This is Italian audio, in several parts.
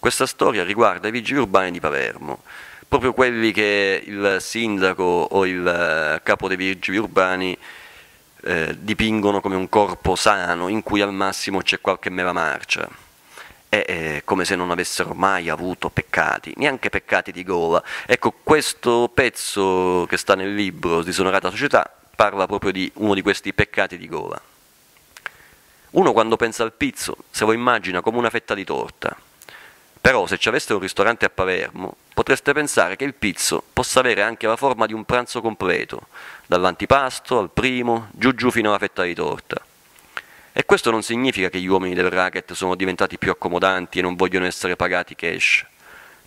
Questa storia riguarda i vigili urbani di Palermo, proprio quelli che il sindaco o il eh, capo dei vigili urbani eh, dipingono come un corpo sano in cui al massimo c'è qualche mela marcia. È eh, come se non avessero mai avuto peccati, neanche peccati di gola. Ecco, questo pezzo che sta nel libro Disonorata Società parla proprio di uno di questi peccati di gola. Uno quando pensa al pizzo se lo immagina come una fetta di torta, però se ci aveste un ristorante a Palermo, potreste pensare che il pizzo possa avere anche la forma di un pranzo completo, dall'antipasto al primo, giù giù fino alla fetta di torta. E questo non significa che gli uomini del racket sono diventati più accomodanti e non vogliono essere pagati cash.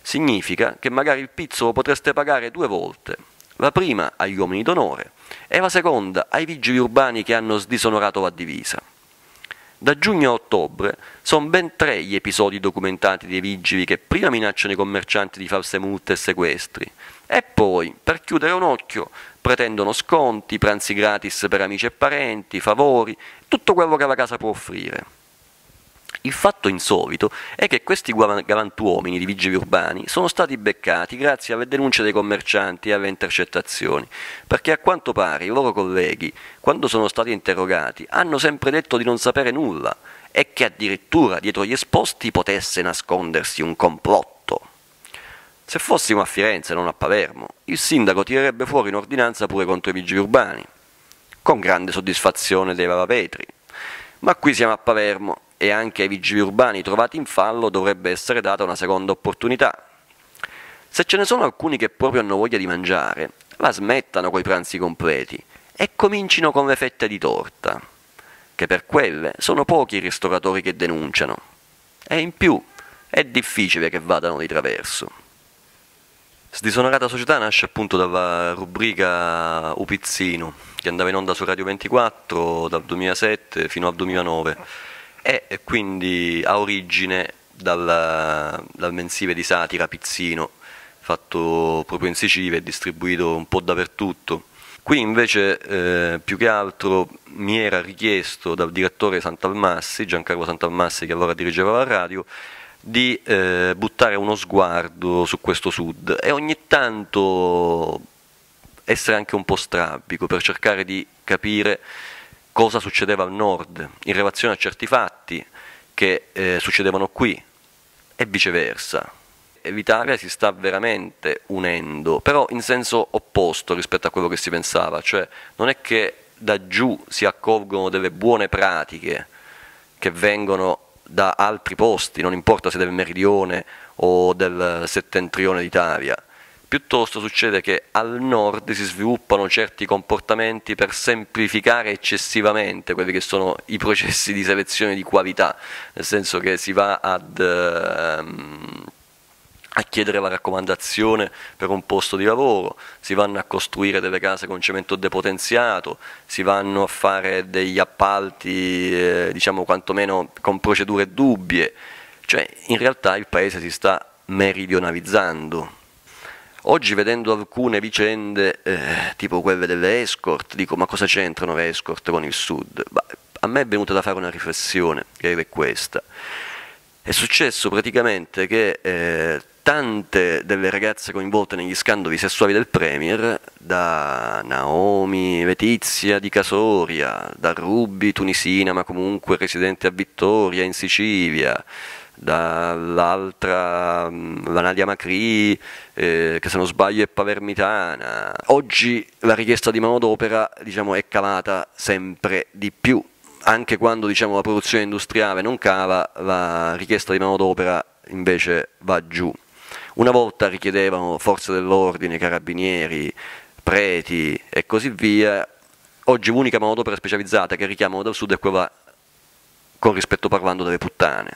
Significa che magari il pizzo lo potreste pagare due volte. La prima agli uomini d'onore e la seconda ai vigili urbani che hanno disonorato la divisa. Da giugno a ottobre sono ben tre gli episodi documentati dei vigili che prima minacciano i commercianti di false multe e sequestri e poi, per chiudere un occhio, pretendono sconti, pranzi gratis per amici e parenti, favori, tutto quello che la casa può offrire. Il fatto insolito è che questi galantuomini di vigili urbani sono stati beccati grazie alle denunce dei commercianti e alle intercettazioni, perché a quanto pare i loro colleghi, quando sono stati interrogati, hanno sempre detto di non sapere nulla e che addirittura dietro gli esposti potesse nascondersi un complotto. Se fossimo a Firenze, non a Palermo, il sindaco tirerebbe fuori un'ordinanza pure contro i vigili urbani, con grande soddisfazione dei lavapetri. Ma qui siamo a Palermo e anche ai vigili urbani trovati in fallo dovrebbe essere data una seconda opportunità. Se ce ne sono alcuni che proprio hanno voglia di mangiare, la smettano coi pranzi completi e comincino con le fette di torta, che per quelle sono pochi i ristoratori che denunciano. E in più è difficile che vadano di traverso. Sdisonorata Società nasce appunto dalla rubrica Upizzino, che andava in onda su Radio 24 dal 2007 fino al 2009 e quindi ha origine dal, dal mensile di satira Pizzino, fatto proprio in Sicilia e distribuito un po' dappertutto. Qui invece eh, più che altro mi era richiesto dal direttore Sant'Almassi, Giancarlo Sant'Almassi che allora dirigeva la radio, di eh, buttare uno sguardo su questo sud e ogni tanto essere anche un po' strabico per cercare di capire cosa succedeva al nord in relazione a certi fatti che eh, succedevano qui e viceversa. L'Italia si sta veramente unendo, però in senso opposto rispetto a quello che si pensava, cioè non è che da giù si accolgono delle buone pratiche che vengono da altri posti, non importa se del meridione o del settentrione d'Italia, Piuttosto succede che al nord si sviluppano certi comportamenti per semplificare eccessivamente quelli che sono i processi di selezione di qualità, nel senso che si va ad... Ehm, a chiedere la raccomandazione per un posto di lavoro, si vanno a costruire delle case con cemento depotenziato, si vanno a fare degli appalti, eh, diciamo quantomeno con procedure dubbie, cioè in realtà il paese si sta meridionalizzando Oggi vedendo alcune vicende, eh, tipo quelle delle escort, dico ma cosa c'entrano le escort con il Sud? Bah, a me è venuta da fare una riflessione, che è questa. È successo praticamente che eh, tante delle ragazze coinvolte negli scandali sessuali del Premier, da Naomi, Letizia di Casoria, da Rubi, tunisina ma comunque residente a Vittoria in Sicilia, dall'altra la mm, Nadia Macri, eh, che se non sbaglio è Pavermitana. Oggi la richiesta di manodopera diciamo, è calata sempre di più, anche quando diciamo, la produzione industriale non cala, la richiesta di manodopera invece va giù. Una volta richiedevano forze dell'ordine, carabinieri, preti e così via, oggi l'unica manodopera specializzata che richiamano dal sud è quella, con rispetto parlando, delle puttane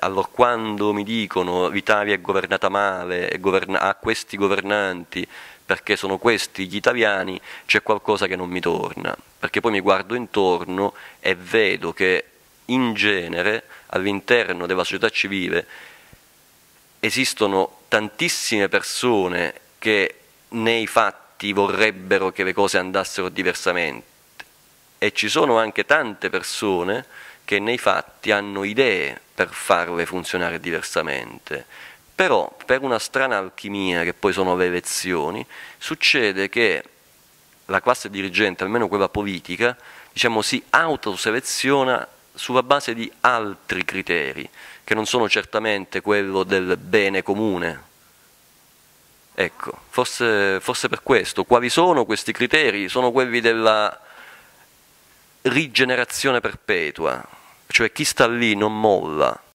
allora quando mi dicono l'Italia è governata male, è governa ha questi governanti perché sono questi gli italiani, c'è qualcosa che non mi torna, perché poi mi guardo intorno e vedo che in genere all'interno della società civile esistono tantissime persone che nei fatti vorrebbero che le cose andassero diversamente e ci sono anche tante persone che nei fatti hanno idee per farle funzionare diversamente. Però, per una strana alchimia, che poi sono le elezioni, succede che la classe dirigente, almeno quella politica, diciamo, si autoseleziona sulla base di altri criteri, che non sono certamente quello del bene comune. Ecco, forse, forse per questo. Quali sono questi criteri? Sono quelli della rigenerazione perpetua, cioè chi sta lì non molla,